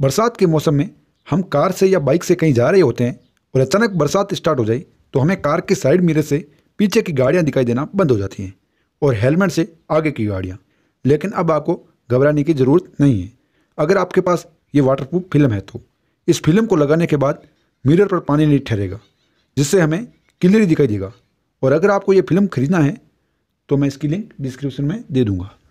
बरसात के मौसम में हम कार से या बाइक से कहीं जा रहे होते हैं और अचानक बरसात स्टार्ट हो जाए तो हमें कार के साइड मिरर से पीछे की गाड़ियाँ दिखाई देना बंद हो जाती हैं और हेलमेट से आगे की गाड़ियाँ लेकिन अब आपको घबराने की ज़रूरत नहीं है अगर आपके पास ये वाटर फिल्म है तो इस फिल्म को लगाने के बाद मिरर पर पानी नहीं ठहरेगा जिससे हमें क्लियर दिखाई देगा और अगर आपको ये फिल्म खरीदना है तो मैं इसकी लिंक डिस्क्रिप्शन में दे दूँगा